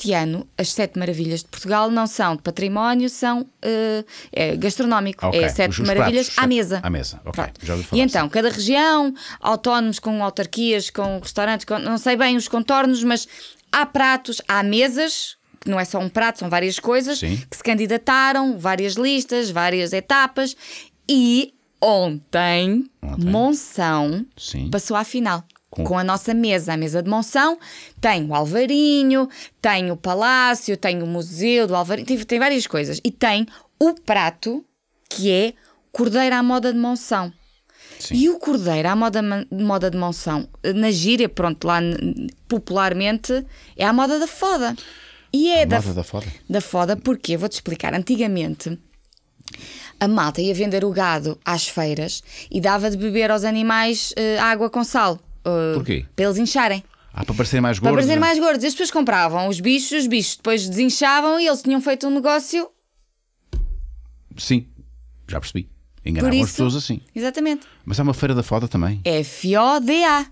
este ano as Sete Maravilhas de Portugal não são de património, são uh, é gastronómico. Okay. É Sete Maravilhas pratos, à mesa. À mesa, ok. e então, cada região, autónomos com autarquias, com restaurantes, com, não sei bem os contornos, mas há pratos, há mesas que não é só um prato, são várias coisas Sim. que se candidataram, várias listas, várias etapas e ontem, ontem. Monção Sim. passou à final com... com... a nossa mesa, a mesa de Monção, tem o Alvarinho, tem o Palácio, tem o Museu do Alvarinho, tem, tem várias coisas. E tem o prato que é Cordeiro à Moda de Monção. Sim. E o cordeiro à moda, moda de Monção, eh, na gíria, pronto, lá popularmente, é a moda da foda. E é a da, moda da foda? Da foda, porque vou-te explicar. Antigamente, a malta ia vender o gado às feiras e dava de beber aos animais uh, água com sal. Eh, Porquê? Para eles incharem. Ah, para parecerem mais gordos. Para parecerem né? mais gordos. As pessoas compravam os bichos, os bichos depois desinchavam e eles tinham feito um negócio. Sim, já percebi. Enganavam isso, as pessoas assim. Exatamente. Mas há uma feira da foda também. É FODA.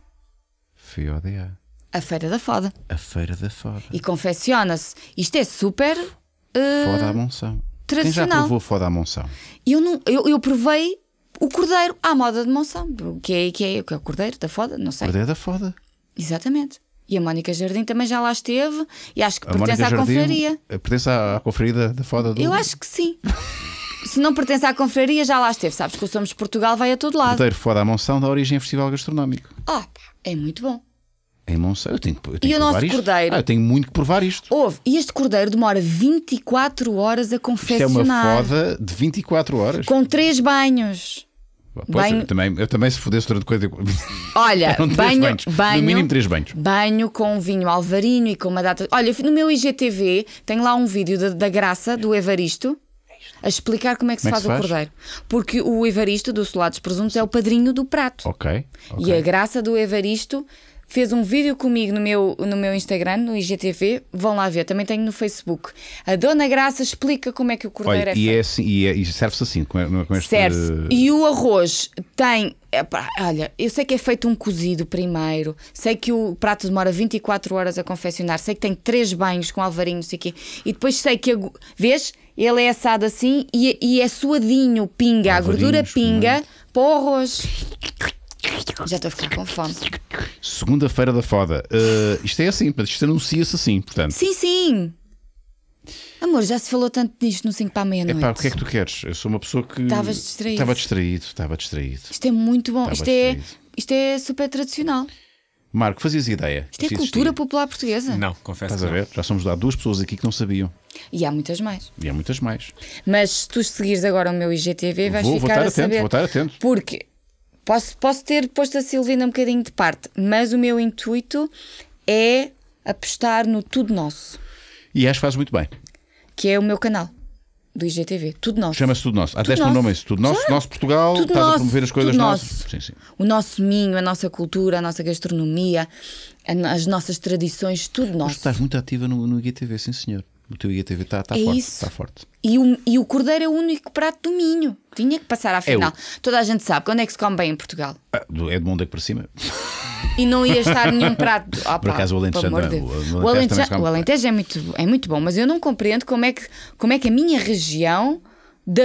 FODA. A feira da foda. A feira da foda. E confecciona-se. Isto é super. Uh, foda à monção. Tradicional. Quem já provou foda à monção? Eu, não, eu, eu provei o cordeiro à moda de Monção. O que é, que é, o que é o cordeiro da foda? Não sei. Cordeiro é da foda. Exatamente. E a Mónica Jardim também já lá esteve e acho que a pertence Mónica à Jardim, confraria. Eh, pertence à, à confraria da foda do... Eu acho que sim. Se não pertence à confraria, já lá esteve. Sabes que o Somos Portugal vai a todo lado. Cordeiro foda à Monção da origem festival gastronómico. Oh, pá, é muito bom. Em Monção, eu tenho, eu tenho e o nosso cordeiro? Ah, eu tenho muito que provar isto. Houve, e este cordeiro demora 24 horas a confeccionar. Isto é uma foda de 24 horas. Com três banhos. Pois, banho... eu, também, eu também, se fodesse durante coisa. Olha, banho, banhos, banho. No mínimo três banhos. Banho com vinho alvarinho e com uma data. Olha, no meu IGTV tem lá um vídeo da, da graça do Evaristo a explicar como é que como é se, faz, faz o cordeiro. Porque o Evaristo do Solados Presuntos é o padrinho do prato. Ok. E a graça do Evaristo fez um vídeo comigo no meu, no meu Instagram, no IGTV. Vão lá ver, também tenho no Facebook. A Dona Graça explica como é que o cordeiro Olha, é feito. E, é assim, e, é, e serve-se assim, com, com este... serve E o arroz tem. olha, eu sei que é feito um cozido primeiro, sei que o prato demora 24 horas a confeccionar, sei que tem três banhos com alvarinhos e aqui, e depois sei que. vês? Ele é assado assim e, e é suadinho, pinga, alvarinhos, a gordura pinga porros é? para o arroz. Já estou a ficar com fome. Segunda-feira da foda. Uh, isto é assim, mas isto anuncia-se assim, portanto. Sim, sim. Amor, já se falou tanto disto no 5 para a meia-noite. É pá, o que é que tu queres? Eu sou uma pessoa que. Estavas distraído. Estava distraído, estava distraído. Isto é muito bom. isto é, isto é super tradicional. Marco, fazias ideia? Isto é cultura popular portuguesa. Não, confesso. Estás a ver? Já somos lá duas pessoas aqui que não sabiam. E há muitas mais. E há muitas mais. Mas se tu seguires agora o meu IGTV, vais vou, ficar vou estar a atento, saber. Vou estar atento. Porque Posso, posso ter posto a Silvina um bocadinho de parte, mas o meu intuito é apostar no tudo nosso. E acho que faz muito bem. Que é o meu canal do IGTV. Tudo nosso. Chama-se Tudo Nosso. Até o um nome é isso. Tudo Nosso, claro. Nosso Portugal, tudo estás nosso, a promover as coisas nossas. Nosso. Sim, sim. O nosso minho, a nossa cultura, a nossa gastronomia, as nossas tradições, tudo nosso. estás muito ativa no, no IGTV, sim senhor o teu IATV está tá é forte. Tá forte. E o, e o cordeiro é o único prato do Minho. Tinha que passar à é final. Toda a gente sabe quando é que se come bem em Portugal. Ah, é do mundo para cima. E não ia estar nenhum prato. Oh, Por acaso o Alentejo, o, Alentejo, o Alentejo é, muito, é muito bom, mas eu não compreendo como é que, como é que a minha região de,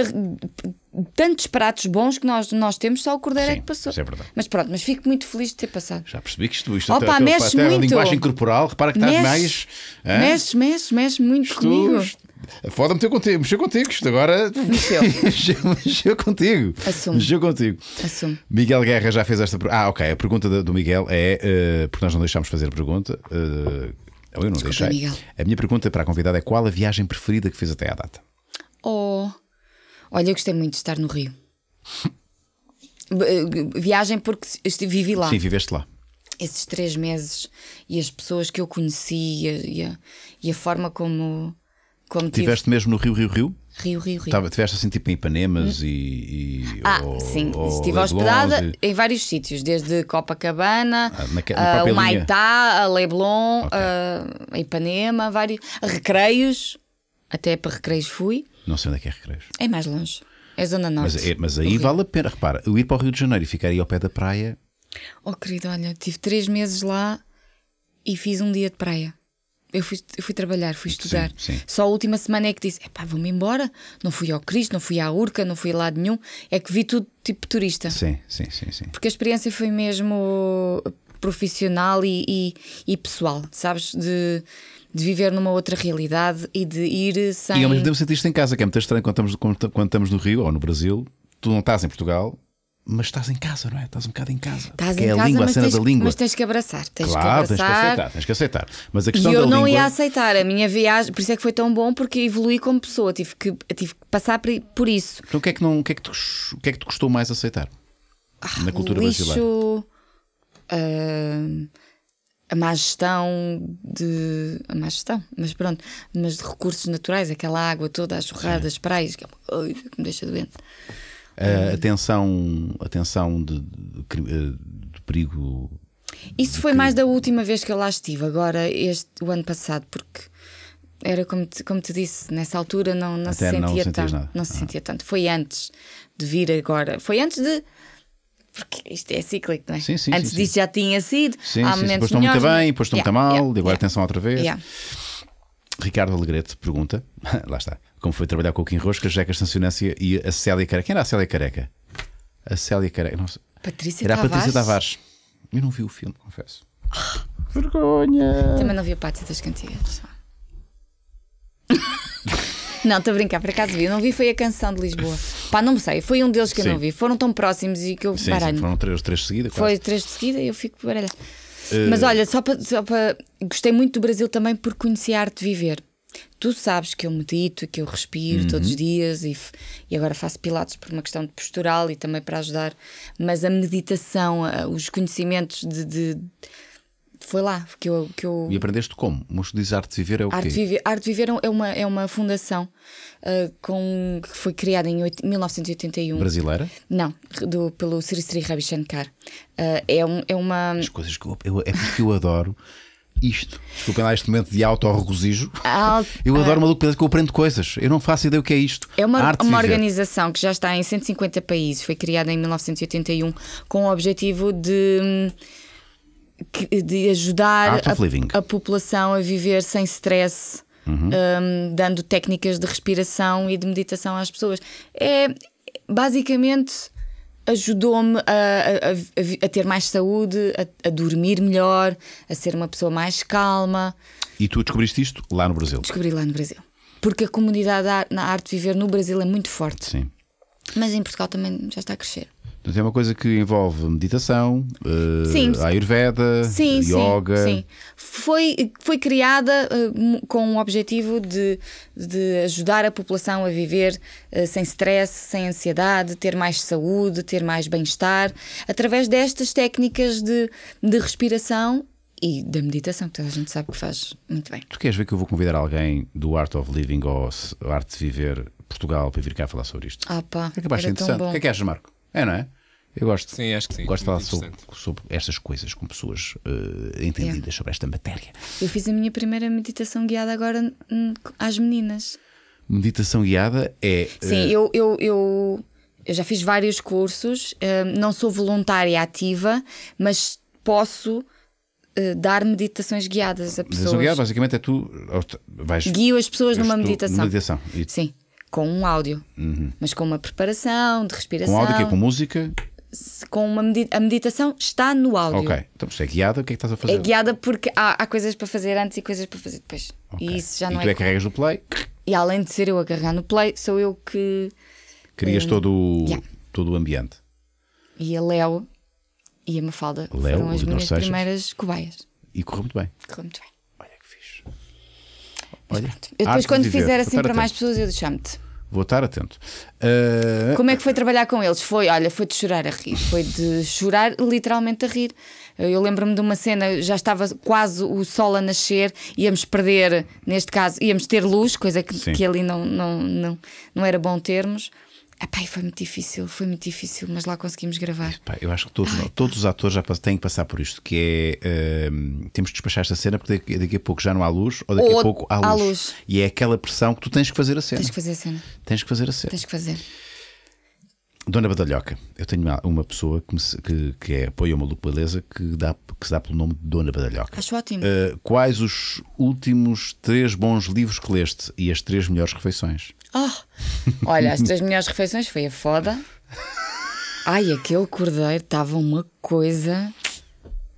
tantos pratos bons que nós, nós temos, só o Cordeiro é Sim, é que passou. É mas pronto, mas fico muito feliz de ter passado. Já percebi que isto, isto Opa, até, mexe até, muito. a linguagem corporal, repara que estás mais. Hein? Mexe, mexe, mexe muito comigo. foda a foda contigo, mexeu contigo, isto agora mexeu. mexeu contigo. Assumo. Mexeu contigo. Assumo. Miguel Guerra já fez esta pergunta. Ah, ok. A pergunta do Miguel é: uh, porque nós não deixámos fazer a pergunta. Uh, eu não Desculpa, deixei. Miguel. A minha pergunta para a convidada é: qual a viagem preferida que fez até à data? Oh. Olha, eu gostei muito de estar no Rio. Viagem porque vivi lá. Sim, viveste lá. Esses três meses e as pessoas que eu conheci e a, e a forma como. como Tiveste tive... mesmo no Rio, Rio, Rio? Rio, Rio, Rio. Tava, tiveste assim tipo em Ipanemas hum. e, e, Ah, ou, sim. Ou Estive hospedada e... em vários sítios, desde Copacabana, ah, na, na uh, Maitá, a Leblon, okay. uh, Ipanema, vários. Recreios, até para recreios fui. Não sei onde é que é Recreios. É mais longe. É Zona Norte. Mas, é, mas aí vale a pena. Repara, eu ir para o Rio de Janeiro e ficar aí ao pé da praia. Oh, querido, olha, tive três meses lá e fiz um dia de praia. Eu fui, eu fui trabalhar, fui estudar. Sim, sim. Só a última semana é que disse: pá, vou-me embora. Não fui ao Cristo, não fui à Urca, não fui lá de nenhum. É que vi tudo tipo turista. Sim, sim, sim. sim. Porque a experiência foi mesmo profissional e, e, e pessoal, sabes? De de viver numa outra realidade e de ir sem. E ao mesmo tempo sentiste em casa, que é muito estranho quando estamos, quando, estamos no Rio ou no Brasil, tu não estás em Portugal, mas estás em casa, não é? Estás um bocado em casa. Estás em é a casa, língua, a cena tens, da língua. Mas tens que abraçar, tens claro, que abraçar. Tens que aceitar, tens que aceitar. Mas a questão e eu da não língua... ia aceitar a minha viagem, por isso é que foi tão bom, porque evolui como pessoa, tive que, tive que passar por isso. Então o que é que, não, o que, é que, te, o que, é que te custou mais aceitar? Ah, na cultura lixo, brasileira? Uh a má gestão de. a má gestão, mas pronto, mas de recursos naturais, aquela água toda as jorrar as praias, que é uma coisa que me deixa doente. A ah. atenção, atenção de, de, eh, de perigo. Isso de foi crime. mais da última vez que eu lá estive, agora este, o ano passado, porque era como te, como te disse, nessa altura não, não se sentia não tanto. Nada. Não se ah. sentia tanto. Foi antes de vir agora. Foi antes de porque isto é cíclico, não é? Sim, sim, Antes sim, disso sim. já tinha sido. Sim, há sim, momentos depois estou muito é? bem, depois estou yeah, muito mal, yeah, agora yeah. atenção outra vez. Yeah. Ricardo Alegrete pergunta: lá está, como foi trabalhar com o Kim Rosca, Jeca Estacionância e a Célia Careca? Quem era a Célia Careca? A Célia Careca, nossa. Patrícia era Tavares. a Patrícia Tavares. Eu não vi o filme, confesso. Oh, vergonha! Também não vi a Pátria das Cantigas. não, estou a brincar, por acaso vi. Eu não vi, foi a canção de Lisboa. Pá, não sei, foi um deles que Sim. eu não vi. Foram tão próximos e que eu sim, baralho. foram três, três de seguida. Quase. Foi três de seguida e eu fico baralho. Uh... Eh, mas olha, só para. Pa... Gostei muito do Brasil também por conhecer, a arte de viver. Tu sabes que eu medito, que eu respiro uhum. todos os dias e, e agora faço pilates por uma questão de postural e também para ajudar. Mas a meditação, os conhecimentos de, de foi lá que eu, que eu. E aprendeste como? Monstro diz Arte Viver é o Arte quê? Viver, Arte Viver é, é uma, é uma fundação uh, com, que foi criada em 8, 1981. Brasileira? Não, do, pelo Sri Sri Ravi Shankar. Uh, ah, é, um, é uma. As coisas que eu, eu, é porque eu adoro. Isto, desculpem lá este momento de auto-regozijo. Eu adoro ah. maluco porque eu aprendo coisas. Eu não faço ideia o que é isto. É uma, Arte uma organização que já está em 150 países, foi criada em 1981 com o objetivo de hum, de ajudar a, a, população a viver sem stress, uhum. um, dando técnicas de respiração e de meditação às pessoas. É basicamente ajudou-me a, a, a, ter mais saúde, a, a, dormir melhor, a ser uma pessoa mais calma. E tu descobriste isto lá no Brasil? Descobri lá no Brasil. Porque a comunidade na arte viver no Brasil é muito forte. Sim. Mas em Portugal também já está a crescer. Portanto, é uma coisa que envolve meditação, uh, sim, Ayurveda, sim, yoga. Sim, sim. Foi, foi criada uh, com o objetivo de, de ajudar a população a viver uh, sem stress, sem ansiedade, ter mais saúde, ter mais bem-estar, através destas técnicas de, de respiração e da meditação, que toda a gente sabe que faz muito bem. Tu queres ver que eu vou convidar alguém do Art of Living ou Arte de Viver Portugal para vir cá falar sobre isto? Ah, pá, é que é interessante. O que é que achas, Marco? É, não é? Eu gosto. Sim, acho que sim. Gosto de falar sobre, sobre, estas coisas com pessoas uh, entendidas sobre esta matéria. Eu fiz a minha primeira meditação guiada agora hum, às meninas. Meditação guiada é. Eh, sim, uh... eu, eu, eu, eu, já fiz vários cursos, uh, não sou voluntária ativa, mas posso dar meditações guiadas a pessoas. Meditação guiada, basicamente, é tu vais, guio as pessoas numa meditação. meditação. E... Sim, com um áudio, uhum. mas com uma preparação de respiração. Com áudio que é com música com uma med a meditação está no áudio. Ok, então se é guiada, o que é que estás a fazer? É guiada porque há, há coisas para fazer antes e coisas para fazer depois. Okay. E isso já não e tu é, é carregas no play. E além de ser eu a carregar no play, sou eu que crias um, eh, todo, o, yeah. todo o ambiente. E a Léo e a Mafalda Léo, foram as minhas primeiras cobaias. E correu muito bem. Correu muito bem. Olha que fixe. Olha, pronto. Eu depois, quando de fizer então, assim para, mais pessoas, eu chamo-te. Vou estar atento. Uh... Como é que foi trabalhar com eles? Foi, olha, foi de chorar a rir, foi de chorar literalmente a rir. Eu lembro-me de uma cena, já estava quase o sol a nascer, íamos perder, neste caso, íamos ter luz, coisa que, que ali não, não, não, não era bom termos. Epá, foi muito difícil, foi muito difícil, mas lá conseguimos gravar. Epá, eu acho que todos, Ai, todos os atores já têm que passar por isto, que é uh, temos que despachar esta cena porque daqui, a pouco já não há luz, ou daqui ou a pouco há luz. luz. E é aquela pressão que tu tens que fazer a cena. Tens que fazer a cena. Tens que fazer a cena. Tens que fazer. Dona Badalhoca, eu tenho uma pessoa que, me, que, que é, apoia uma Maluco Beleza que, dá, que se dá pelo nome de Dona Badalhoca. Acho ótimo. Uh, quais os últimos três bons livros que leste e as três melhores refeições? Oh. Olha, as três melhores refeições foi a foda. Ai, aquele cordeiro estava uma coisa.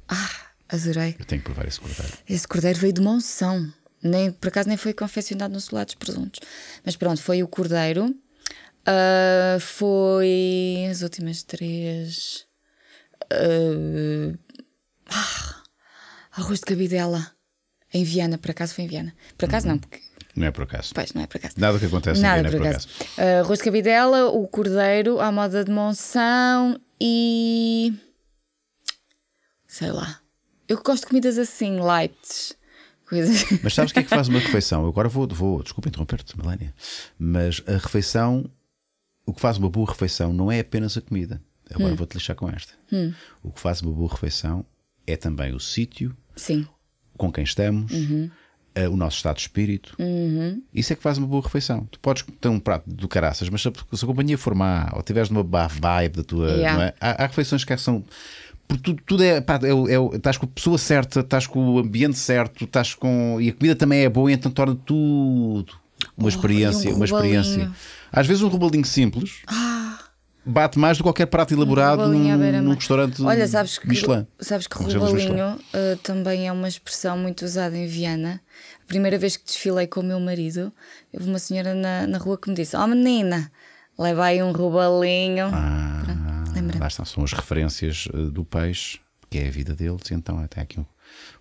Ah, adorei. Eu tenho que provar esse cordeiro. Esse cordeiro veio de Monção. Nem, por acaso nem foi confeccionado no solado dos presuntos. Mas pronto, foi o cordeiro. Uh, foi as últimas três. Uh, ah, arroz de cabidela. Em Viana, por acaso foi em Viana. Por acaso uhum. não, porque não é por acaso. Pois, não é por acaso. Nada que acontece Nada ninguém, por não é por acaso. acaso. Uh, ah, de cabidela, o cordeiro a moda de Monção e. sei lá. Eu gosto de comidas assim, light Coisas. Mas sabes o que é que faz uma refeição? Eu agora vou, vou desculpa interromper-te, Melania. Mas a refeição, o que faz uma boa refeição não é apenas a comida. Agora hum. vou-te lixar com esta. Hum. O que faz uma boa refeição é também o sítio, Sim. com quem estamos. Uhum eh, o nosso estado de espírito. Uhum. Isso é que faz uma boa refeição. Tu podes ter um prato do caraças, mas se a, se a companhia for má, ou tiveres numa bad vibe da tua. Yeah. É? Há, há, refeições que é são. Porque tudo, tudo é, pá, é, é, Estás com a pessoa certa, estás com o ambiente certo, estás com. E a comida também é boa, então torna tudo uma oh, experiência. Um uma experiência. Às vezes um robalinho simples. Ah bate mais do que qualquer prato elaborado num, restaurante Olha, sabes que, Michelin. Sabes que robalinho uh, eh, também é uma expressão muito usada em Viana. A primeira vez que desfilei com o meu marido, houve uma senhora na, na rua que me disse: Oh menina, leva aí um robalinho. Ah, Lá são as referências eh, do peixe, que é a vida deles, então até aqui.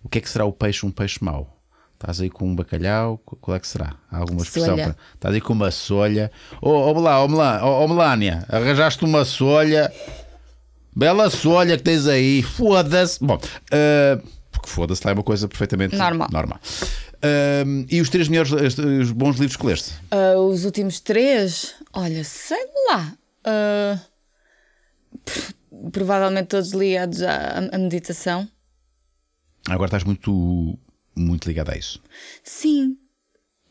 O que é que será o peixe um peixe mau? Estás aí com um bacalhau, qual é que será? Há alguma expressão? Solha. Para... Estás aí com uma solha. Ô, oh, oh, Melá, oh, oh Melânia, arranjaste uma solha. Bela solha que tens aí. Foda-se. Bom, uh, porque foda-se lá é uma coisa perfeitamente normal. normal. Uh, e os três melhores, os bons livros que leste? Uh, os últimos três? Olha, sei lá. Eh, provavelmente todos ligados à, à meditação. Agora estás muito muito ligada a isso. Sim,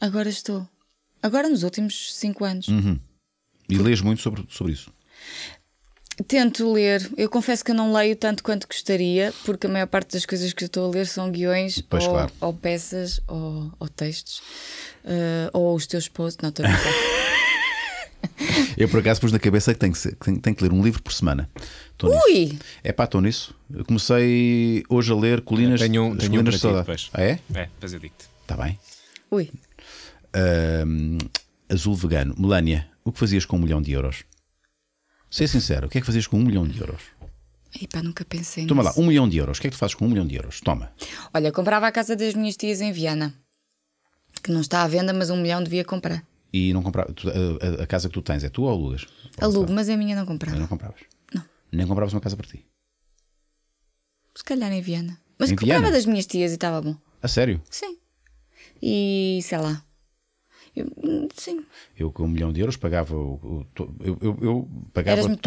agora estou. Agora nos últimos cinco anos. Uhum. E lês muito sobre, sobre isso? Tento ler. Eu confesso que não leio tanto quanto gostaria, porque a maior parte das coisas que eu estou a ler são guiões pois, ou, claro. ou, peças ou, ou textos. Uh, ou os teus posts. Não, estou a Eu por acaso pus na cabeça que tenho que, ser, que tenho, tenho que ler um livro por semana. Tô Ui! Nisso. É pá, estou nisso. Eu comecei hoje a ler Colinas, eu um, tenho Colinas um de depois. Ah, é? É, depois eu digo-te. Está bem. Ui. Uh, azul vegano. Melânia, o que fazias com um milhão de euros? Ser sincero, o que é que fazias com um milhão de euros? Epá, nunca pensei Toma nisso. lá, um milhão de euros. O que é que tu fazes com um milhão de euros? Toma. Olha, comprava a casa das minhas tias em Viana, que não está à venda, mas um milhão devia comprar. E não comprava. A, a, casa que tu tens é tua ou alugas? Alugo, mas a minha não comprava. Mas não compravas? Não. Nem compravas uma casa para ti? Se calhar em Viana. Mas em comprava Viana? das minhas tias e estava bom. A sério? Sim. E sei lá. Eu, sim. Eu com um milhão de euros pagava. Eu, eu, eu pagava Eras muito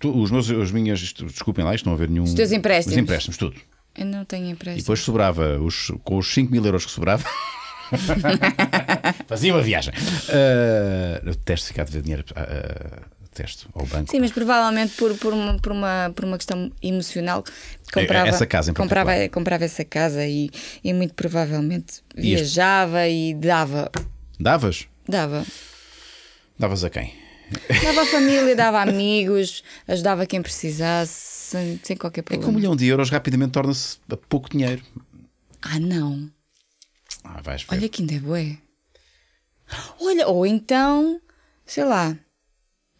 Todos, eh, os meus, as minhas. Desculpem lá, isto não haver nenhum. Os teus empréstimos. Os empréstimos, tudo. Eu não tenho empréstimos E depois sobrava, os, com os 5 mil euros que sobrava, Fazia uma viagem. Uh, eu detesto ficar de ver dinheiro. Uh, detesto ao banco. Sim, mas provavelmente por, por, uma, por, uma, por uma questão emocional é, é comprava essa casa comprava, comprava essa casa e, e muito provavelmente e viajava este? e dava. Davas? Dava. Davas a quem? Dava a família, dava amigos, ajudava quem precisasse, sem, sem qualquer problema. É que um milhão de euros rapidamente torna-se pouco dinheiro. Ah, não. Ah, vais ver. Olha que ainda é bué. Olha, ou então, sei lá,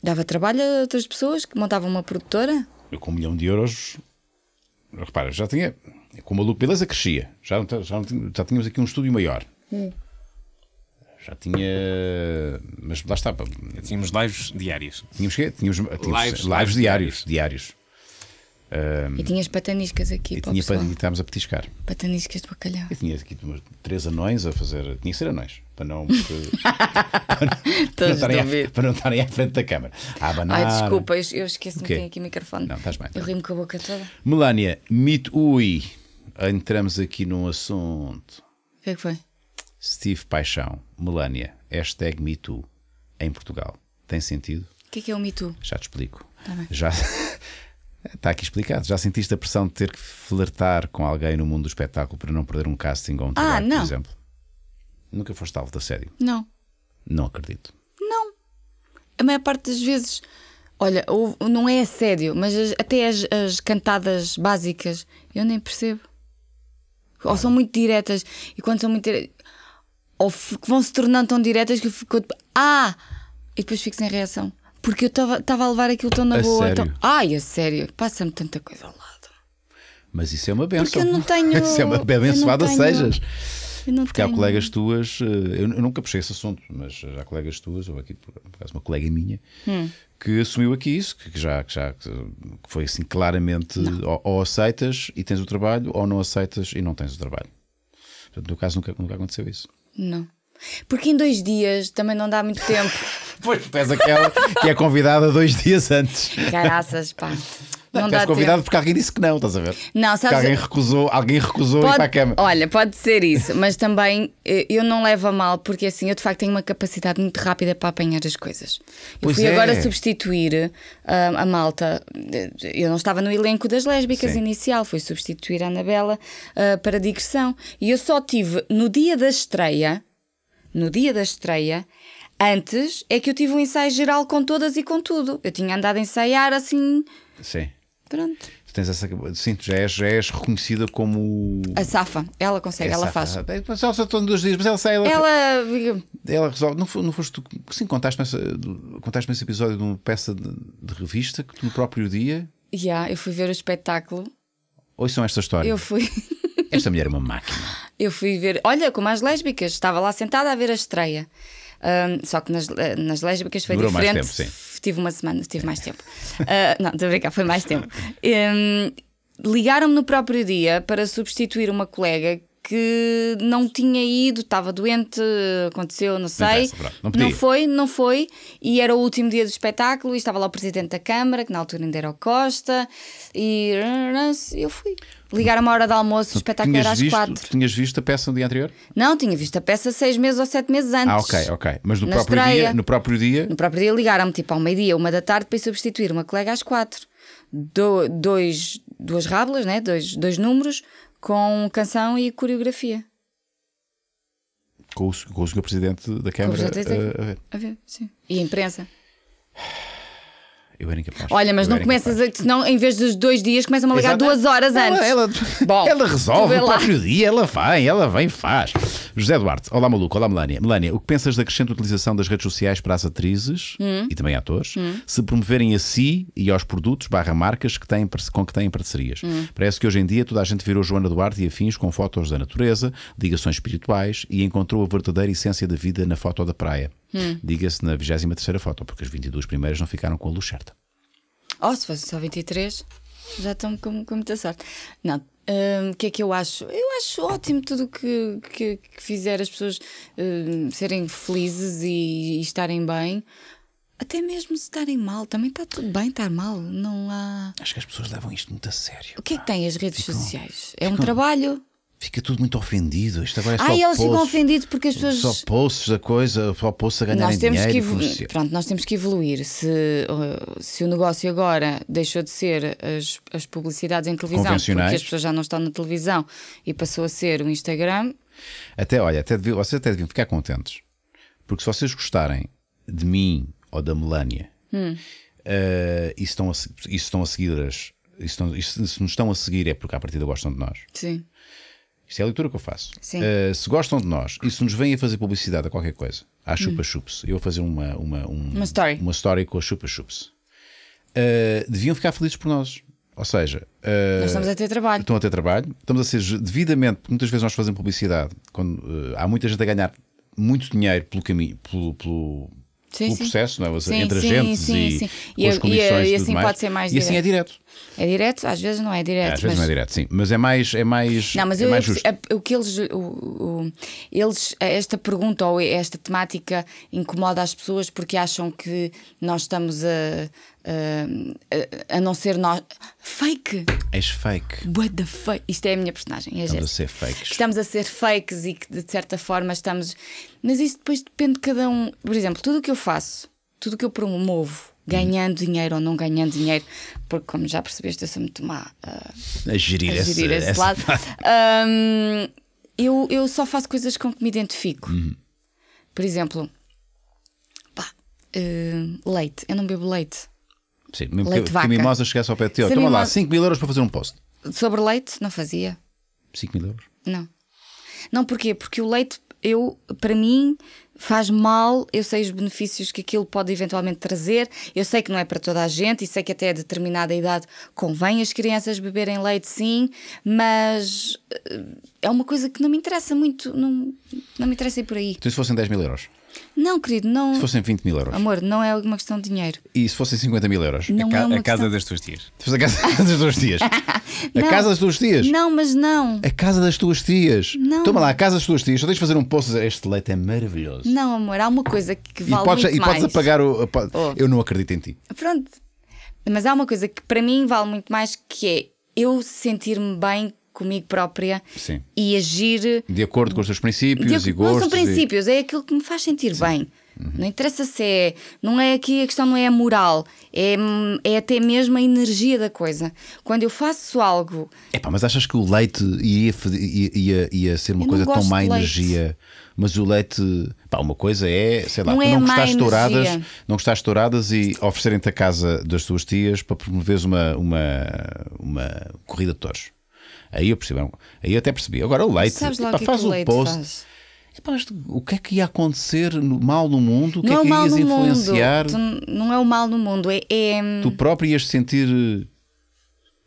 dava trabalho a outras pessoas que montavam uma produtora? Eu com um milhão de euros, repara, já tinha, com uma beleza crescia, já, já, já tínhamos aqui um estúdio maior. Hum. Já tinha. Mas lá estava. Tínhamos lives diárias. Tínhamos quê? Tínhamos, tínhamos lives, lives, lives diários, diários. Um, e tinhas pataniscas aqui e para estávamos a petiscar. Pataniscas de bacalhau. E tinha aqui três anões a fazer. Tinha que ser anões, para não. para, não estarem à, frente da câmara. abanar. Ai, desculpa, eu, eu esqueço-me que tenho aqui o microfone. Não, estás bem. Eu rimo com a boca toda. Melania, meet ui. Entramos aqui num assunto. O que é que foi? Steve Paixão, Melania, hashtag MeToo em Portugal. Tem sentido? O que é, que é o MeToo? Já te explico. Tá bem. Já. Está aqui explicado. Já sentiste a pressão de ter que flertar com alguém no mundo do espetáculo para não perder um casting ou um ah, trabalho, ah, não. por exemplo? Nunca foste alvo de assédio? Não. Não acredito. Não. A maior parte das vezes, olha, não é assédio, mas até as, as cantadas básicas eu nem percebo. Ou são muito diretas, e quando são muito diretas, ou vão se tornando tão diretas que eu fico. Ah! E depois fico sem reação. Porque eu estava a levar aquilo tão na a boa. Sério? Tão... Ai, a sério, passa-me tanta coisa ao lado. Mas isso é uma benção. Porque eu não tenho. isso é uma abençoada, tenho... sejas. Porque tenho... há colegas tuas, eh, eu nunca puxei esse assunto, mas há colegas tuas, ou aqui, por acaso, uma colega minha, hum. que assumiu aqui isso, que já, que já que foi assim claramente: ou, ou, aceitas e tens o trabalho, ou não aceitas e não tens o trabalho. Portanto, no caso, nunca, nunca aconteceu isso. Não. Porque em dois dias também não dá muito tempo. pois, tu és aquela que é convidada dois dias antes. Caraças, pá. Não, não dá convidado tempo. porque alguém disse que não, estás a ver? Não, sabes... Porque alguém recusou, alguém recusou pode, ir para a cama. Olha, pode ser isso, mas também eh, eu não levo a mal, porque assim eu de facto tenho uma capacidade muito rápida para apanhar as coisas. Eu fui é. agora substituir uh, a malta. Eh, eu não estava no elenco das lésbicas Sim. inicial, fui substituir a Anabela uh, para digressão. E eu só tive no dia da estreia no dia da estreia. Antes é que eu tive um ensaio geral com todas e com tudo. Eu tinha andado a ensaiar assim. Sim. Pronto. Tu tens essa. Sim, tu já és, já és reconhecida como. A Safa. Ela consegue, é ela safa. faz. É, mas ela só estão dois dias, mas ela sai. Ela, ela... ela resolve. Não, foi, não foste tu. Sim, contaste-me esse, contaste esse episódio de uma peça de, de revista que tu no próprio dia. Já, yeah, eu fui ver o espetáculo. Ouçam esta história. Eu fui. Esta mulher é uma máquina. Eu fui ver, olha, como as lésbicas, estava lá sentada a ver a estreia. só que nas, eh, nas lésbicas foi Durou diferente. Mais tempo, sim. Tive uma semana, tive mais tempo. Uh, não, estou a brincar, foi mais tempo. Um, Ligaram-me no próprio dia para substituir uma colega que não tinha ido, estava doente, aconteceu, não sei. Não, não, não, foi, não foi. E era o último dia do espetáculo e estava lá o presidente da Câmara, que na altura ainda era o Costa, e eu fui. Ligaram uma hora de almoço, o espetáculo era às visto, quatro. Tinhas visto a peça no dia anterior? Não, tinha visto a peça seis meses ou sete meses antes. Ah, ok, ok. Mas no, próprio estreia. dia, no próprio dia. No próprio dia ligaram-me tipo ao meio-dia, uma da tarde, para ir substituir uma colega às quatro. Do, dois, duas rábolas, né? dois, dois números, com canção e coreografia. Com o, com o senhor presidente da Câmara a, a, ver. a ver, sim. E a imprensa. Eu era incapaz. Olha, mas não começas a. Senão, em vez dos dois dias, começam a ligar Exato. duas horas antes. Ela, ela, Bom, ela resolve o próprio dia, ela vai, ela vem, faz. José Duarte, olá maluco, olá Melania. Melania, o que pensas da crescente utilização das redes sociais para as atrizes hum. e também atores hum. se promoverem a si e aos produtos barra marcas que têm, com que têm parcerias? Hum. Parece que hoje em dia toda a gente virou Joana Duarte e afins com fotos da natureza, ligações espirituais e encontrou a verdadeira essência da vida na foto da praia. Hum. diga-se na 23 foto, porque as 22 primeiras não ficaram com a luz certa. Oh, se fossem só 23, já estão com, com muita sorte. Não, hum, o um, que é que eu acho? Eu acho ótimo tudo o que, que, que, fizer as pessoas um, serem felizes e, e, estarem bem. Até mesmo se estarem mal, também está tudo bem estar mal, não há. Acho que as pessoas levam isto muito a sério. O que é que têm as redes ficam, sociais? É ficam, um trabalho? Fica tudo muito ofendido. Isto agora é só ah, eles ficam ofendidos porque as pessoas. Só posts da coisa, só postos a ganhar nós temos dinheiro. Que evolu... Pronto, nós temos que evoluir. Se, uh, se o negócio agora deixou de ser as, as publicidades em televisão, porque as pessoas já não estão na televisão e passou a ser o Instagram. Até, olha, até deviam, vocês até deviam ficar contentes. Porque se vocês gostarem de mim ou da Melania hum. uh, e, estão estão a seguir as. estão, se, se nos estão a seguir é porque à partida gostam de nós. Sim. Isto é a leitura que eu faço. Uh, se gostam de nós e se nos vêm a fazer publicidade a qualquer coisa, à Chupa hum. Chups, eu vou fazer uma, uma, um, uma, story. uma story com a Chupa Chups, uh, eh, deviam ficar felizes por nós. Ou seja, uh, nós estamos a ter trabalho. Estão a ter trabalho, estamos a ser devidamente, muitas vezes nós fazemos publicidade, quando há muita gente a ganhar muito dinheiro pelo caminho, pelo, pelo, sim, processo, não é? Sim, entre sim, agentes e, com as condições e, e assim mais. pode ser mais E assim é direto. É direto, às vezes não é direto. É, às vezes não é direto, sim. Mas é mais. É mais não, mas é eu, mais justo. o que eles. O, o, eles. Esta pergunta ou esta temática incomoda as pessoas porque acham que nós estamos a. a, a não ser nós. Fake! És fake. What the fake? Isto é a minha personagem. É estamos a ser fakes. Estamos a ser fakes e que de certa forma estamos. Mas isso depois depende de cada um. Por exemplo, tudo o que eu faço, tudo o que eu promovo ganhando dinheiro ou não ganhando dinheiro, porque como já percebeste, eu sou muito má uh, a gerir, a gerir esse lado. Um, eu, eu só faço coisas com que me identifico. Uhum. Por exemplo, pá, uh, leite. Eu não bebo leite. Sim, mesmo leite que, vaca. que mimosa chegasse ao pé de ti, toma mimosa... lá, 5 mil euros para fazer um post. Sobre leite, não fazia. 5 mil euros? Não. Não, porquê? Porque o leite, eu, para mim, faz mal, eu sei os benefícios que aquilo pode eventualmente trazer, eu sei que não é para toda a gente e sei que até a determinada idade convém as crianças beberem leite, sim, mas eh, é uma coisa que não me interessa muito, não, não me interessa ir por aí. Então, se fossem 10 mil euros? Não, querido, não. Se fossem 20 mil euros. Amor, não é uma questão de dinheiro. E se fossem 50 mil euros? Não a, ca é a casa questão... das tuas tias. Se a casa das tuas tias. a casa das tuas tias. Não, mas não. A casa das tuas tias. Não. Toma lá, a casa das tuas tias. Só tens de fazer um poço. Este leite é maravilhoso. Não, amor, há uma coisa que vale e podes, muito e mais. E podes apagar o. Pode... Oh. Eu não acredito em ti. Pronto. Mas há uma coisa que para mim vale muito mais que é eu sentir-me bem comigo própria Sim. e agir de acordo com os seus princípios e gostos. Não são princípios, e... é aquilo que me faz sentir Sim. bem. Uhum. Não interessa se é. Não é aqui a questão não é a moral, é, é até mesmo a energia da coisa. Quando eu faço algo. Epá, mas achas que o leite ia, ia, ia, ia ser uma coisa tão má energia? Mas o leite. Pá, uma coisa é, sei lá, não tu é não gostaste touradas, não gostaste touradas e oferecerem-te a casa das tuas tias para promoveres uma, uma, uma corrida de touros. Aí eu percebi, aí eu até percebi. Agora o leite, Sabes epá, que é faz que o, o post. Faz? Epá, o que é que ia acontecer no, mal no mundo? O que é não é que ias influenciar? não é o mal no mundo, é, é. Hum, tu próprio ias sentir.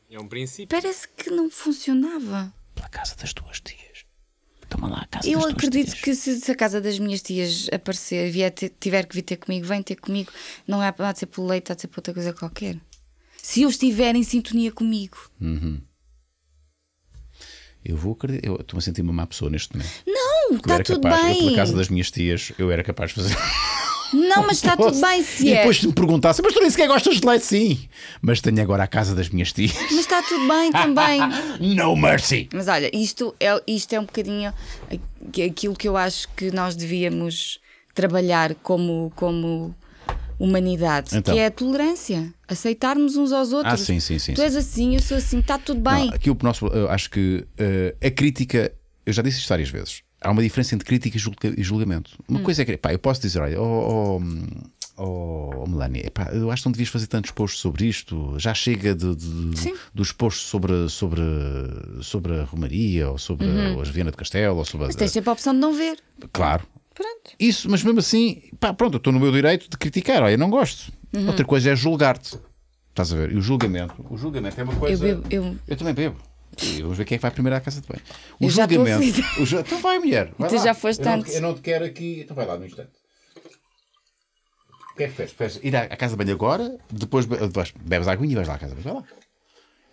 É um princípio. Parece que não funcionava. Pela casa das tuas tias. Toma lá a casa Eu acredito tias. que se, se, a casa das minhas tias aparecer, vier ter, tiver que vir ter comigo, vem ter comigo. Não é há de ser pelo leite, há de ser por outra coisa qualquer. Se eu estiver em sintonia comigo. Uhum eu vou acreditar. Eu estou a sentir uma má pessoa neste momento. Não, está tudo capaz, bem. Eu, por casa das minhas tias, eu era capaz de fazer. Não, mas está tudo bem se e é. E depois me perguntasse, mas tu nem sequer gostas de leite, sim. Mas tenho agora a casa das minhas tias. Mas está tudo bem também. no mercy. Mas olha, isto é, isto é um bocadinho aquilo que eu acho que nós devíamos trabalhar como, como humanidade, então. que é a tolerância, aceitarmos uns aos outros. Ah, sim, sim, sim. Tu és sim. assim, eu sou assim, está tudo bem. Não, aqui o nosso, eu eh, acho que uh, a crítica, eu já disse isto várias vezes, há uma diferença entre crítica e julgamento. Uma hum. coisa é que, pá, eu posso dizer, olha, oh, oh Oh, oh Melania, eu acho que não devias fazer tantos posts sobre isto. Já chega de, de dos posts sobre, sobre, sobre a Romaria ou sobre uhum. a, a Viana Castelo. Ou sobre Mas a, tens sempre a opção de não ver. Claro, Pronto. Isso, mas mesmo assim, pá, pronto, eu estou no meu direito de criticar, olha, eu não gosto. Uhum. Outra coisa é julgar-te. Estás a ver? E o julgamento, o julgamento é uma coisa. Eu, bebo, eu... eu também bebo. E vamos ver quem é que vai primeiro à casa de banho. O eu julgamento. Assim. O ju... Então vai, mulher. Vai tu lá. já foste tanto. antes. eu não te quero aqui. Então vai lá no instante. O que é que fez? fez? Ir à, casa de banho agora, depois bebes, bebes água e vais lá à casa de banho. Vai lá.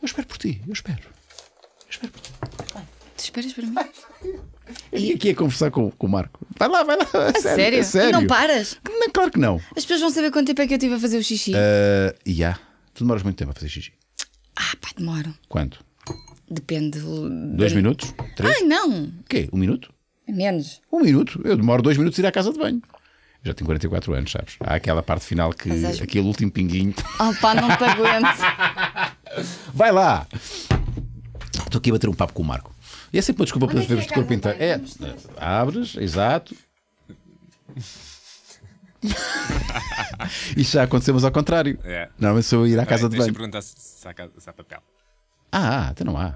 Eu espero por ti. Eu espero. Eu espero por ti. Vai. Tu esperas por mim? Vai. Eu vim aqui a conversar com, com o Marco. Vai lá, vai lá. A é sério? sério? A é sério. não paras? Não, claro que não. As pessoas vão saber quanto tempo é que eu estive a fazer o xixi. Uh, e yeah. Tu demoras muito tempo a fazer xixi. Ah, pá, demoro. Quanto? Depende. Dois minutos? Três? Ai, não. O quê? Um minuto? Menos. Um minuto? Eu demoro dois minutos a ir à casa de banho. já tenho 44 anos, sabes? Há aquela parte final que. aquele último pinguinho. Oh, pá, não te aguento. vai lá! Estou aqui a bater um papo com o Marco. E é sempre uma desculpa Onde para é de corpo inteiro. É, é abres, exato. Isto já aconteceu, mas ao contrário. É. Normalmente sou ir à casa Olha, de banho. perguntar se, se, há, se há papel. Ah, até então não há.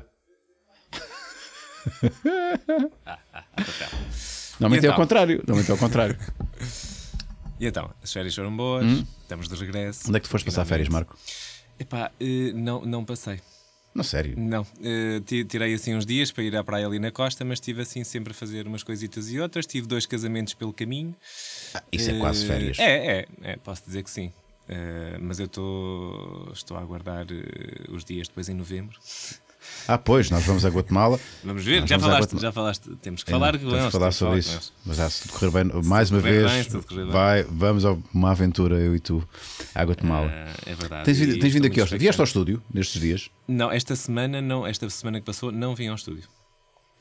Ah, há papel. Normalmente é ao então? contrário. Normalmente é ao contrário. E então, as férias foram boas, hum? estamos de regresso. Onde é que tu foste finalmente. passar férias, Marco? Epá, eh, não, não passei. Não, sério? Não. Uh, tirei assim uns dias para ir à praia ali na costa, mas estive assim sempre a fazer umas coisitas e outras. Tive dois casamentos pelo caminho. Ah, isso é quase eh, férias. É, é, é, posso dizer que sim. Uh, mas eu tô, estou a aguardar os dias depois em novembro ah, pois, nós vamos a Guatemala. Vamos ver, já, vamos falaste, já falaste, temos que é, falar. temos que falar sobre isso. Mas já, se correr bem, mais uma vez, bem, vai, vamos a uma aventura, eu e tu, à Guatemala. é, é verdade. Tens, vindo, tens vindo aqui ao estúdio. Vieste ao estúdio nestes dias? Não, esta semana, não, esta semana que passou, não vim ao estúdio.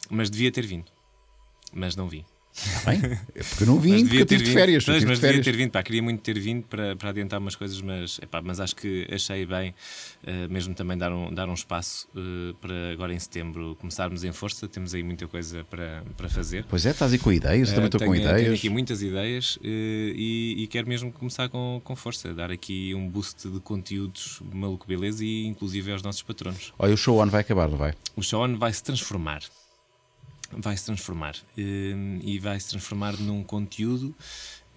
Mas devia ter vindo. Mas não vim. Está bem? É porque eu não vim, porque eu tive de férias. mas de férias. devia ter vindo, pá, queria muito ter vindo para, para adiantar umas coisas, mas, epá, mas acho que achei bem uh, mesmo também dar um, dar um espaço uh, para agora em setembro começarmos em força, temos aí muita coisa para, para fazer. Pois é, estás aí com ideias, uh, também eh, estou com ideias. Tenho aqui muitas ideias e, e, quero mesmo começar com, com força, dar aqui um boost de conteúdos maluco beleza e inclusive aos nossos patronos. Olha, o show on vai acabar, não vai? O show on vai se transformar vai se transformar hum, e vai se transformar num conteúdo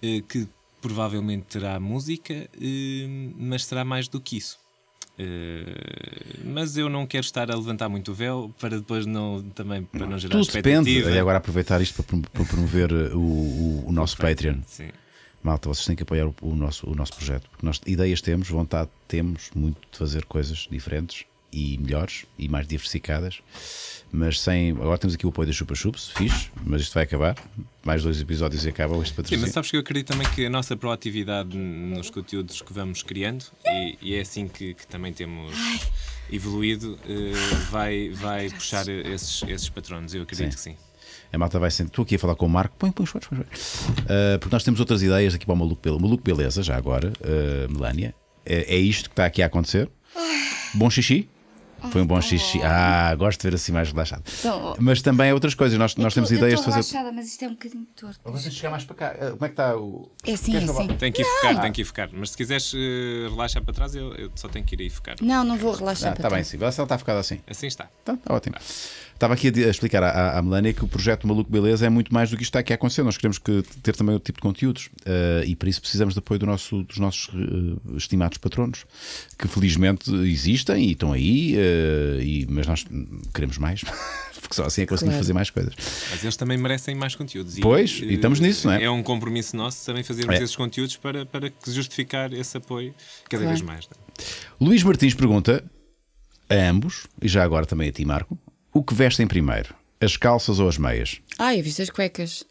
eh, que provavelmente terá música, hum, mas será mais do que isso. Uh, mas eu não quero estar a levantar muito o véu para depois não também para não, não gerar tudo depende e agora aproveitar isto para promover eh, o, o, o nosso o Patreon, Patreon. Sim. Malta, vocês têm que apoiar o, nosso, o nosso projeto porque nós ideias temos, vontade temos muito de fazer coisas diferentes e melhores e mais diversificadas. Mas sem. Agora temos aqui o apoio da Chupa Chups, fixe, mas isto vai acabar. Mais dois episódios e acabam este patrocínio. Sim, mas sabes que eu acredito também que a nossa proatividade nos conteúdos que vamos criando, e, e é assim que, que também temos evoluído, eh, vai, vai puxar esses, esses patronos. Eu acredito Sim. que sim. A malta vai sendo. Estou aqui a falar com o Marco. Põe, põe, põe, põe. Uh, porque nós temos outras ideias aqui para o Maluco Beleza. Maluco Beleza, já agora, uh, Melania. É, é isto que está aqui a acontecer. Bom xixi. Foi um bom então, xixi. Ah, gosto de ver assim mais relaxado. Então, mas também outras coisas. Nós, nós temos ideias de fazer. relaxada, mas isto é um bocadinho torto. vamos chegar mais para cá. Ah, como é que está o. É assim, é assim. Tem que ir focar, tem que ir focar. Mas se quiseres eh, relaxar para trás, eu, só tenho que ir aí focar. Não, não vou relaxar ah, tá para trás. Está bem, sim. Ela está focada assim. Assim está. Está tá ótimo. Estava aqui a explicar à, à Melania que o projeto Maluco Beleza é muito mais do que isto está aqui a acontecer. Nós queremos que, ter também outro tipo de conteúdos uh, e para isso precisamos de apoio do nosso, dos nossos uh, estimados patronos, que felizmente existem e estão aí. Uh, eh, e, mas nós queremos mais, porque só assim é que conseguimos claro. fazer mais coisas. Mas eles também merecem mais conteúdos. Pois, eh, e, estamos nisso, não é? É um compromisso nosso também fazermos é. esses conteúdos para, para justificar esse apoio cada claro. vez mais. É? Luís Martins pergunta a ambos, e já agora também a ti, Marco, o que vestem primeiro? As calças ou as meias? Ah, eu visto as cuecas.